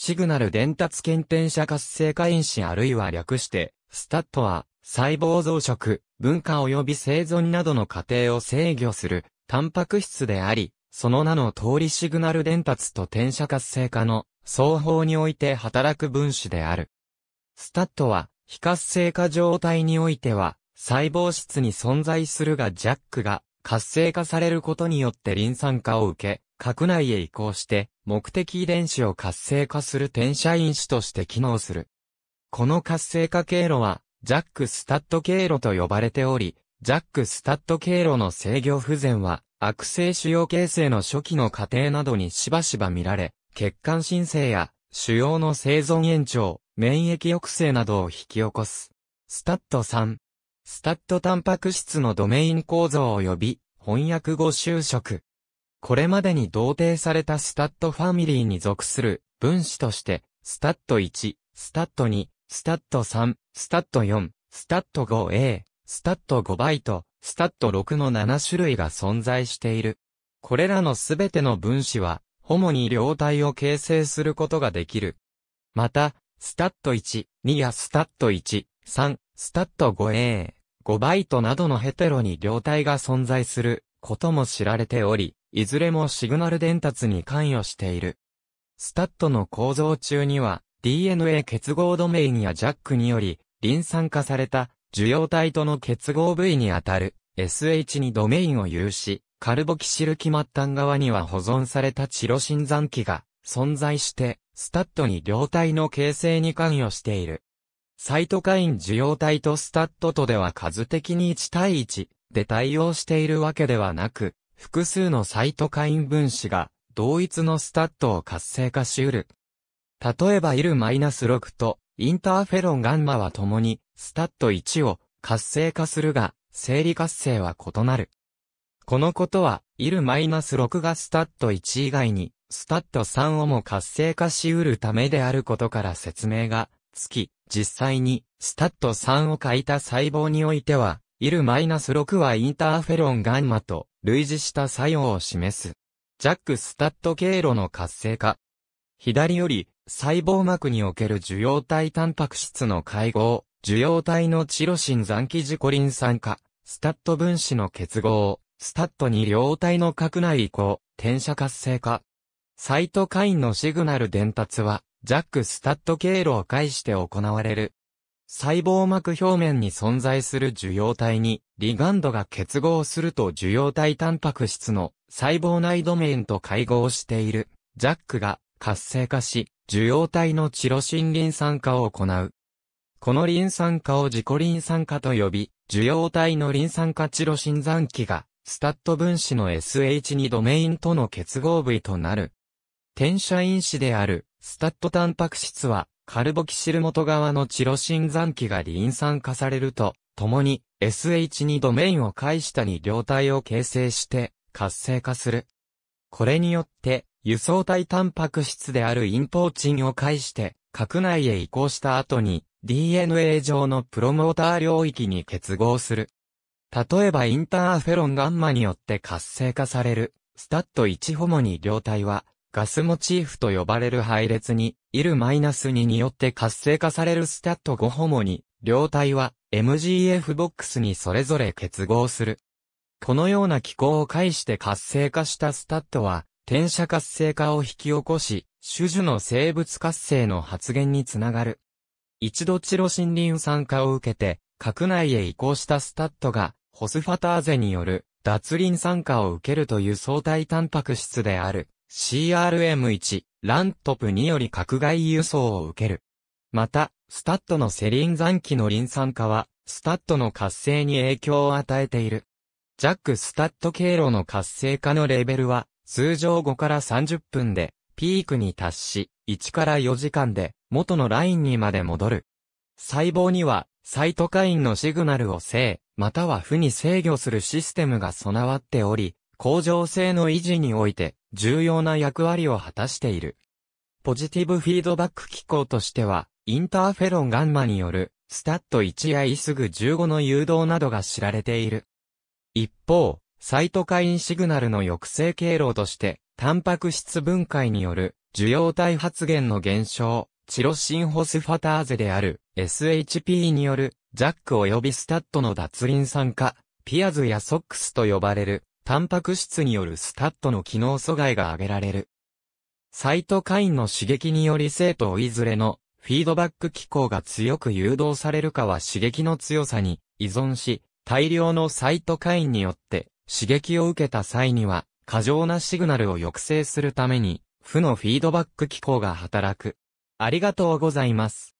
シグナル伝達検定者活性化因子あるいは略して、スタットは、細胞増殖、分化及び生存などの過程を制御する、タンパク質であり、その名の通りシグナル伝達と転写活性化の双方において働く分子である。スタットは、非活性化状態においては、細胞質に存在するがジャックが活性化されることによってリン酸化を受け、核内へ移行して、目的遺伝子を活性化する転写因子として機能する。この活性化経路は、ジャックスタット経路と呼ばれており、ジャックスタット経路の制御不全は、悪性腫瘍形成の初期の過程などにしばしば見られ、血管新生や腫瘍の生存延長、免疫抑制などを引き起こす。スタット3。スタットタンパク質のドメイン構造及び、翻訳後就職。これまでに同定されたスタッドファミリーに属する分子として、スタッド1、スタッド2、スタッド3、スタッド4、スタッド 5A、スタッド5バイト、スタッド6の7種類が存在している。これらのすべての分子は、主に両体を形成することができる。また、スタッド1、2やスタッド1、3、スタッド 5A、5バイトなどのヘテロに両体が存在することも知られており、いずれもシグナル伝達に関与している。スタットの構造中には、DNA 結合ドメインやジャックにより、リン酸化された受容体との結合部位にあたる s h にドメインを有し、カルボキシルキ末端側には保存されたチロシン残機が存在して、スタットに両体の形成に関与している。サイトカイン受容体とスタットとでは数的に1対1で対応しているわけではなく、複数のサイトカイン分子が同一のスタットを活性化し得る。例えば IL-6 とインターフェロンガンマは共にスタット1を活性化するが、生理活性は異なる。このことは、ナス6がスタット1以外に、スタット3をも活性化し得るためであることから説明がつき、実際に、スタット3を書いた細胞においては、イル -6 はインターフェロンガンマと類似した作用を示す。ジャックスタット経路の活性化。左より、細胞膜における受容体タンパク質の会合、受容体のチロシン残基ジコリン酸化、スタット分子の結合、スタットに両体の核内移行、転写活性化。サイトカインのシグナル伝達は、ジャックスタット経路を介して行われる。細胞膜表面に存在する受容体に、リガンドが結合すると受容体タンパク質の細胞内ドメインと会合している、ジャックが活性化し、受容体のチロシンリン酸化を行う。このリン酸化を自己リン酸化と呼び、受容体のリン酸化チロシン残機が、スタット分子の SH2 ドメインとの結合部位となる。転写因子である、スタットタンパク質は、カルボキシル元側のチロシン残機がン酸化されると、共に SH にドメインを介したに両体を形成して活性化する。これによって、輸送体タンパク質であるインポーチンを介して核内へ移行した後に DNA 上のプロモーター領域に結合する。例えばインターフェロンガンマによって活性化されるスタット1ホモニ両体はガスモチーフと呼ばれる配列に、イル -2 によって活性化されるスタット5ホモに、両体は MGF ボックスにそれぞれ結合する。このような機構を介して活性化したスタットは、転写活性化を引き起こし、種々の生物活性の発現につながる。一度チロ森林酸化を受けて、核内へ移行したスタットが、ホスファターゼによる脱輪酸化を受けるという相対タンパク質である。CRM1、ラントプにより格外輸送を受ける。また、スタッドのセリン残機の臨酸化は、スタッドの活性に影響を与えている。ジャックスタッド経路の活性化のレベルは、通常5から30分で、ピークに達し、1から4時間で、元のラインにまで戻る。細胞には、サイトカインのシグナルを正、または負に制御するシステムが備わっており、向上性の維持において、重要な役割を果たしている。ポジティブフィードバック機構としては、インターフェロンガンマによる、スタット1やイスグ15の誘導などが知られている。一方、サイトカインシグナルの抑制経路として、タンパク質分解による、受容体発現の減少、チロシンホスファターゼである、SHP による、ジャック及びスタットの脱輪酸化、ピアズやソックスと呼ばれる、タンパク質によるスタットの機能阻害が挙げられる。サイトカインの刺激により生徒をいずれのフィードバック機構が強く誘導されるかは刺激の強さに依存し、大量のサイトカインによって刺激を受けた際には過剰なシグナルを抑制するために負のフィードバック機構が働く。ありがとうございます。